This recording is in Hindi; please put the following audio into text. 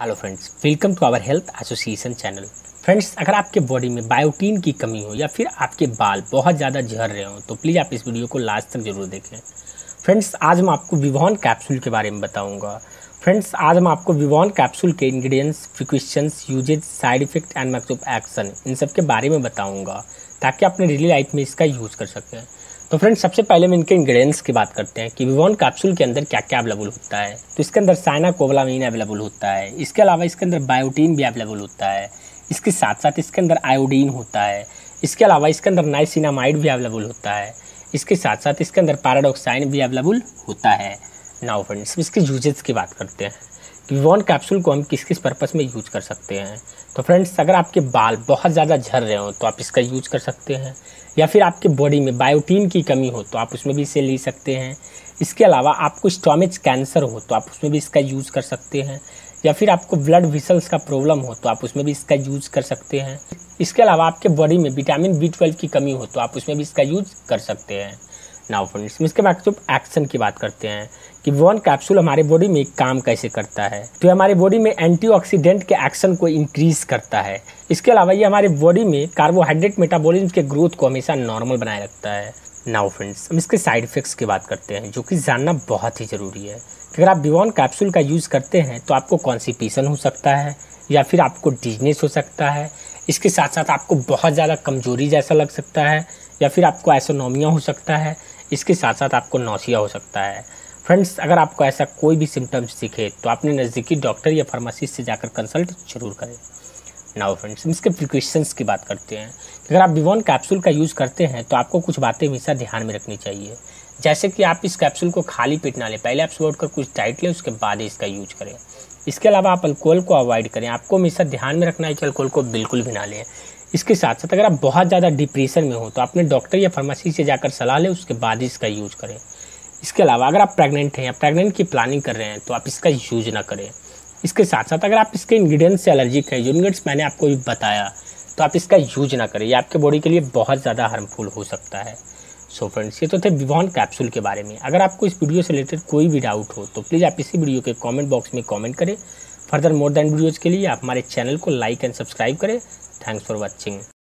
hello friends welcome to our health association channel friends अगर आपके बॉडी में बायोटीन की कमी हो या फिर आपके बाल बहुत ज़्यादा झड़ रहे हो तो प्लीज़ आप इस वीडियो को लास्ट तक जरूर देखें फ्रेंड्स आज मैं आपको विवॉन कैप्सूल के बारे में बताऊंगा फ्रेंड्स आज मैं आपको विवॉन कैप्सूल के इंग्रेडिएंट्स फ्रिक्वेशंस uses side effect and max action इन सब के बारे में बताऊँगा ताकि अपने डेली लाइफ में इसका यूज़ कर सकें तो फ्रेंड्स सबसे पहले हम इनके इंग्रेडिएंट्स की बात करते हैं कि विवॉन कैप्सूल के अंदर क्या क्या अवेलेबल होता है तो इसके अंदर साइना कोवलामीन अवेलेबल होता है इसके अलावा इसके अंदर बायोटीन भी अवेलेबल होता है इसके साथ साथ इसके अंदर आयोडीन होता है इसके अलावा इसके अंदर नाइसिनामाइड भी अवेलेबल होता है इसके साथ साथ इसके अंदर पैराडोक्साइन भी अवेलेबल होता है नाउ फ्रेंड्स इसके यूजेज की बात करते हैं विवॉन कैप्सूल को हम किस किस पर्पस में यूज कर सकते हैं तो फ्रेंड्स अगर आपके बाल बहुत ज़्यादा झर रहे हो तो आप इसका यूज कर सकते हैं या फिर आपके बॉडी में बायोटीन की कमी हो तो आप उसमें भी इसे ले सकते हैं इसके अलावा आपको स्टोमेज कैंसर हो तो आप उसमें भी इसका यूज़ कर सकते हैं या फिर आपको ब्लड विसल्स का प्रॉब्लम हो तो आप उसमें भी इसका यूज़ कर सकते हैं इसके अलावा आपके बॉडी में विटामिन बी ट्वेल्व की कमी हो तो आप उसमें भी इसका यूज़ कर सकते हैं नाउ फ्रेंड्स इसके बाद जब एक्शन की बात करते हैं कि वन कैप्सूल हमारे बॉडी में काम कैसे करता है तो ये हमारे बॉडी में एंटीऑक्सीडेंट के एक्शन को इंक्रीज करता है इसके अलावा ये हमारे बॉडी में कार्बोहाइड्रेट मेटाबॉलिज्म के ग्रोथ को हमेशा नॉर्मल बनाए रखता है नाउ फ्रेंड्स हम इसके साइड इफेक्ट्स की बात करते हैं जो कि जानना बहुत ही ज़रूरी है कि अगर आप विवॉन कैप्सूल का यूज़ करते हैं तो आपको कॉन्सिपेशन हो सकता है या फिर आपको डिजनेस हो सकता है इसके साथ साथ आपको बहुत ज़्यादा कमजोरी जैसा लग सकता है या फिर आपको एसोनोमिया हो सकता है इसके साथ साथ आपको नौसिया हो सकता है फ्रेंड्स अगर आपको ऐसा कोई भी सिम्टम्स दिखे तो अपने नज़दीकी डॉक्टर या फार्मासिस्ट से जाकर कंसल्ट जरूर करें नाउ फ्रेंड्स इसके प्रिकॉशंस की बात करते हैं अगर आप विवॉन कैप्सूल का यूज़ करते हैं तो आपको कुछ बातें हमेशा ध्यान में रखनी चाहिए जैसे कि आप इस कैप्सूल को खाली पेट ना लें पहले आप सुबह उठकर कुछ डाइट लें उसके बाद ही इसका यूज करें इसके अलावा आप अल्कोहल को अवॉइड करें आपको हमेशा ध्यान में रखना है कि अल्कोहल को बिल्कुल भी ना लें इसके साथ साथ अगर आप बहुत ज़्यादा डिप्रेशन में हो तो अपने डॉक्टर या फार्मेसी से जाकर सलाह लें उसके बाद ही इसका यूज करें इसके अलावा अगर आप प्रेग्नेंट हैं या प्रेग्नेंट की प्लानिंग कर रहे हैं तो आप इसका यूज ना करें इसके साथ साथ अगर आप इसके इंग्रेडिएंट्स से एलर्जिक है जो इंग्रेडिएंट्स मैंने आपको भी बताया तो आप इसका यूज ना करें ये आपके बॉडी के लिए बहुत ज़्यादा हार्मफुल हो सकता है सो so फ्रेंड्स ये तो थे विवॉन कैप्सूल के बारे में अगर आपको इस वीडियो से रिलेटेड कोई भी डाउट हो तो प्लीज़ आप इसी वीडियो के कमेंट बॉक्स में कमेंट करें फर्दर मोर देन वीडियोज़ के लिए आप हमारे चैनल को लाइक एंड सब्सक्राइब करें थैंक्स फॉर वॉचिंग